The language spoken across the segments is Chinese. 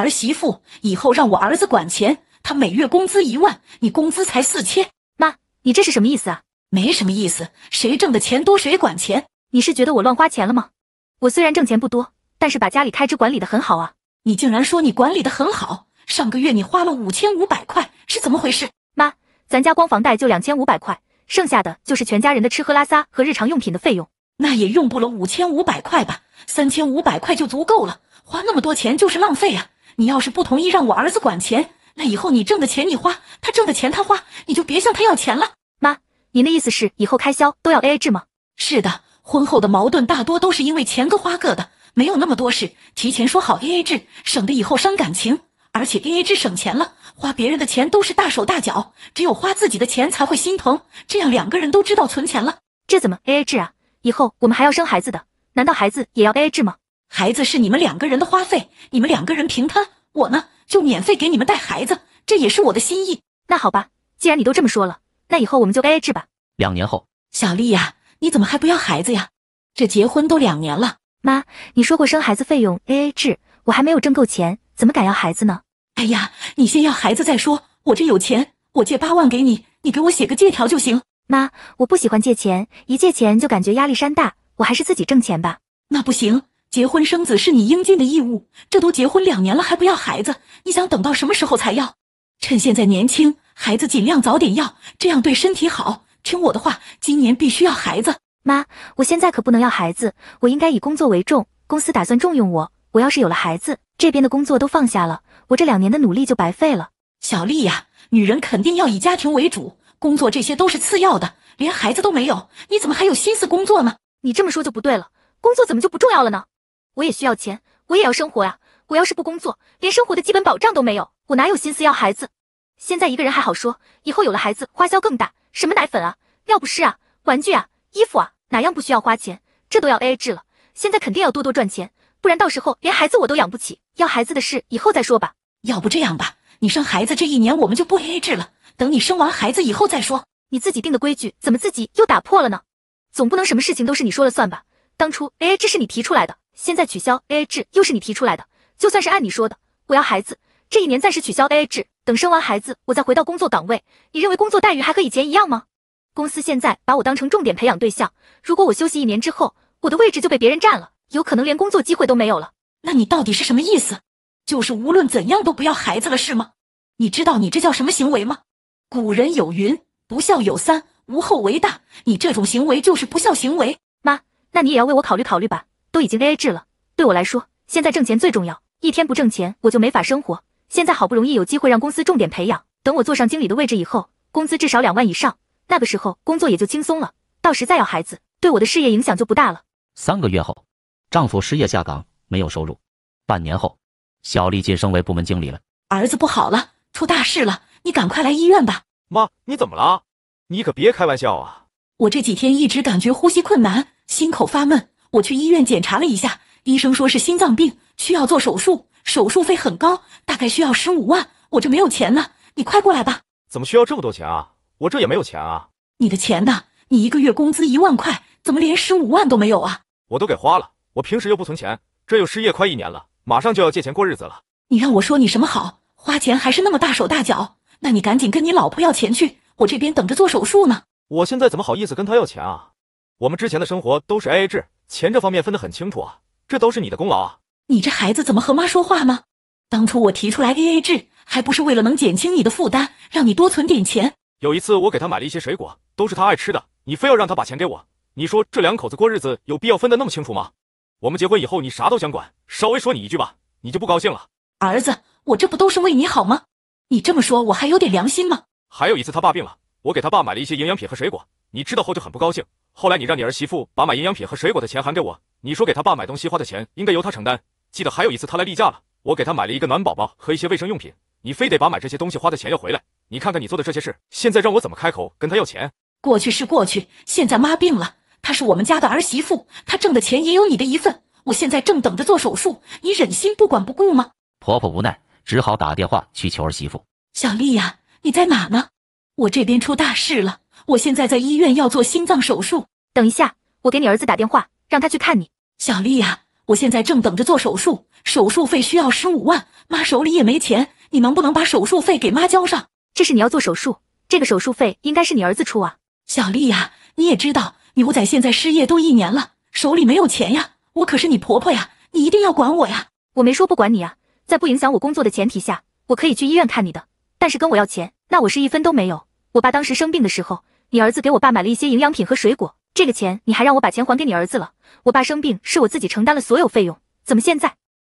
儿媳妇，以后让我儿子管钱，他每月工资一万，你工资才四千。妈，你这是什么意思啊？没什么意思，谁挣的钱多谁管钱。你是觉得我乱花钱了吗？我虽然挣钱不多，但是把家里开支管理的很好啊。你竟然说你管理的很好？上个月你花了五千五百块，是怎么回事？妈，咱家光房贷就两千五百块，剩下的就是全家人的吃喝拉撒和日常用品的费用。那也用不了五千五百块吧？三千五百块就足够了，花那么多钱就是浪费啊！你要是不同意让我儿子管钱，那以后你挣的钱你花，他挣的钱他花，你就别向他要钱了。妈，您的意思是以后开销都要 AA 制吗？是的，婚后的矛盾大多都是因为钱各花各的，没有那么多事，提前说好 AA 制，省得以后伤感情。而且 AA 制省钱了，花别人的钱都是大手大脚，只有花自己的钱才会心疼，这样两个人都知道存钱了。这怎么 AA 制啊？以后我们还要生孩子的，难道孩子也要 AA 制吗？孩子是你们两个人的花费，你们两个人平摊，我呢就免费给你们带孩子，这也是我的心意。那好吧，既然你都这么说了，那以后我们就 AA 制吧。两年后，小丽呀，你怎么还不要孩子呀？这结婚都两年了，妈，你说过生孩子费用 AA 制，我还没有挣够钱，怎么敢要孩子呢？哎呀，你先要孩子再说，我这有钱，我借八万给你，你给我写个借条就行。妈，我不喜欢借钱，一借钱就感觉压力山大，我还是自己挣钱吧。那不行。结婚生子是你应尽的义务，这都结婚两年了还不要孩子，你想等到什么时候才要？趁现在年轻，孩子尽量早点要，这样对身体好。听我的话，今年必须要孩子。妈，我现在可不能要孩子，我应该以工作为重。公司打算重用我，我要是有了孩子，这边的工作都放下了，我这两年的努力就白费了。小丽呀，女人肯定要以家庭为主，工作这些都是次要的。连孩子都没有，你怎么还有心思工作呢？你这么说就不对了，工作怎么就不重要了呢？我也需要钱，我也要生活啊！我要是不工作，连生活的基本保障都没有，我哪有心思要孩子？现在一个人还好说，以后有了孩子，花销更大，什么奶粉啊、尿不湿啊、玩具啊、衣服啊，哪样不需要花钱？这都要 A A 制了。现在肯定要多多赚钱，不然到时候连孩子我都养不起。要孩子的事以后再说吧。要不这样吧，你生孩子这一年我们就不 A A 制了，等你生完孩子以后再说。你自己定的规矩，怎么自己又打破了呢？总不能什么事情都是你说了算吧？当初 A A 制是你提出来的。现在取消 AA 制又是你提出来的。就算是按你说的，我要孩子这一年暂时取消 AA 制，等生完孩子我再回到工作岗位。你认为工作待遇还和以前一样吗？公司现在把我当成重点培养对象，如果我休息一年之后，我的位置就被别人占了，有可能连工作机会都没有了。那你到底是什么意思？就是无论怎样都不要孩子了是吗？你知道你这叫什么行为吗？古人有云，不孝有三，无后为大。你这种行为就是不孝行为。妈，那你也要为我考虑考虑吧。都已经 A A 制了，对我来说，现在挣钱最重要。一天不挣钱，我就没法生活。现在好不容易有机会让公司重点培养，等我坐上经理的位置以后，工资至少两万以上，那个时候工作也就轻松了。到时再要孩子，对我的事业影响就不大了。三个月后，丈夫失业下岗，没有收入。半年后，小丽晋升为部门经理了。儿子不好了，出大事了，你赶快来医院吧！妈，你怎么了？你可别开玩笑啊！我这几天一直感觉呼吸困难，心口发闷。我去医院检查了一下，医生说是心脏病，需要做手术，手术费很高，大概需要十五万，我这没有钱呢，你快过来吧。怎么需要这么多钱啊？我这也没有钱啊。你的钱呢？你一个月工资一万块，怎么连十五万都没有啊？我都给花了，我平时又不存钱，这又失业快一年了，马上就要借钱过日子了。你让我说你什么好？花钱还是那么大手大脚？那你赶紧跟你老婆要钱去，我这边等着做手术呢。我现在怎么好意思跟她要钱啊？我们之前的生活都是 A A 制。钱这方面分得很清楚啊，这都是你的功劳啊！你这孩子怎么和妈说话吗？当初我提出来 A A 制，还不是为了能减轻你的负担，让你多存点钱。有一次我给他买了一些水果，都是他爱吃的，你非要让他把钱给我。你说这两口子过日子有必要分得那么清楚吗？我们结婚以后你啥都想管，稍微说你一句吧，你就不高兴了。儿子，我这不都是为你好吗？你这么说，我还有点良心吗？还有一次他爸病了，我给他爸买了一些营养品和水果，你知道后就很不高兴。后来你让你儿媳妇把买营养品和水果的钱还给我，你说给他爸买东西花的钱应该由他承担。记得还有一次他来例假了，我给他买了一个暖宝宝和一些卫生用品，你非得把买这些东西花的钱要回来。你看看你做的这些事，现在让我怎么开口跟他要钱？过去是过去，现在妈病了，她是我们家的儿媳妇，她挣的钱也有你的一份。我现在正等着做手术，你忍心不管不顾吗？婆婆无奈，只好打电话去求儿媳妇：“小丽呀，你在哪呢？我这边出大事了。”我现在在医院要做心脏手术，等一下我给你儿子打电话，让他去看你。小丽呀，我现在正等着做手术，手术费需要十五万，妈手里也没钱，你能不能把手术费给妈交上？这是你要做手术，这个手术费应该是你儿子出啊。小丽呀，你也知道牛仔现在失业都一年了，手里没有钱呀。我可是你婆婆呀，你一定要管我呀。我没说不管你啊，在不影响我工作的前提下，我可以去医院看你的。但是跟我要钱，那我是一分都没有。我爸当时生病的时候。你儿子给我爸买了一些营养品和水果，这个钱你还让我把钱还给你儿子了。我爸生病是我自己承担了所有费用，怎么现在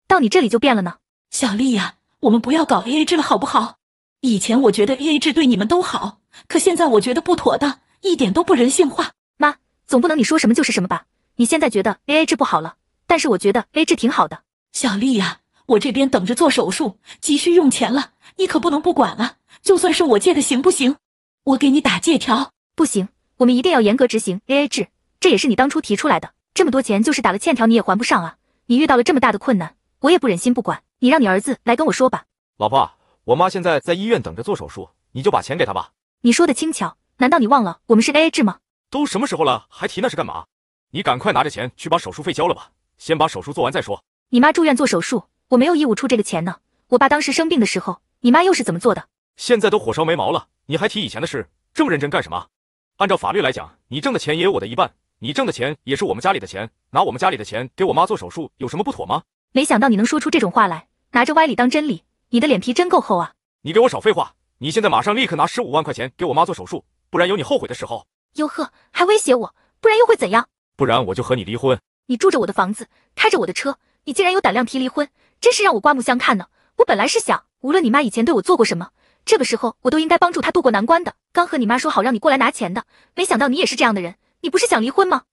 到你这里就变了呢？小丽呀，我们不要搞 A A 制了，好不好？以前我觉得 A A 制对你们都好，可现在我觉得不妥当，一点都不人性化。妈，总不能你说什么就是什么吧？你现在觉得 A A 制不好了，但是我觉得 A 制挺好的。小丽呀，我这边等着做手术，急需用钱了，你可不能不管啊！就算是我借的，行不行？我给你打借条。不行，我们一定要严格执行 A A 制，这也是你当初提出来的。这么多钱就是打了欠条你也还不上啊！你遇到了这么大的困难，我也不忍心不管。你让你儿子来跟我说吧。老婆，我妈现在在医院等着做手术，你就把钱给她吧。你说的轻巧，难道你忘了我们是 A A 制吗？都什么时候了，还提那是干嘛？你赶快拿着钱去把手术费交了吧，先把手术做完再说。你妈住院做手术，我没有义务出这个钱呢。我爸当时生病的时候，你妈又是怎么做的？现在都火烧眉毛了，你还提以前的事，这么认真干什么？按照法律来讲，你挣的钱也有我的一半。你挣的钱也是我们家里的钱，拿我们家里的钱给我妈做手术，有什么不妥吗？没想到你能说出这种话来，拿着歪理当真理，你的脸皮真够厚啊！你给我少废话！你现在马上立刻拿十五万块钱给我妈做手术，不然有你后悔的时候。哟呵，还威胁我？不然又会怎样？不然我就和你离婚。你住着我的房子，开着我的车，你竟然有胆量提离婚，真是让我刮目相看呢。我本来是想，无论你妈以前对我做过什么。这个时候，我都应该帮助他渡过难关的。刚和你妈说好让你过来拿钱的，没想到你也是这样的人。你不是想离婚吗？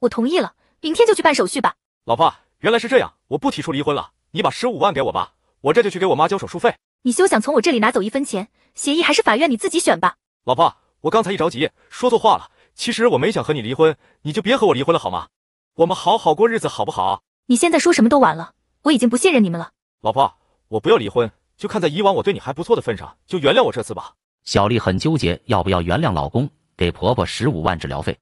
我同意了，明天就去办手续吧。老婆，原来是这样，我不提出离婚了。你把十五万给我吧，我这就去给我妈交手术费。你休想从我这里拿走一分钱，协议还是法院你自己选吧。老婆，我刚才一着急说错话了。其实我没想和你离婚，你就别和我离婚了好吗？我们好好过日子好不好？你现在说什么都晚了，我已经不信任你们了。老婆，我不要离婚。就看在以往我对你还不错的份上，就原谅我这次吧。小丽很纠结，要不要原谅老公，给婆婆十五万治疗费。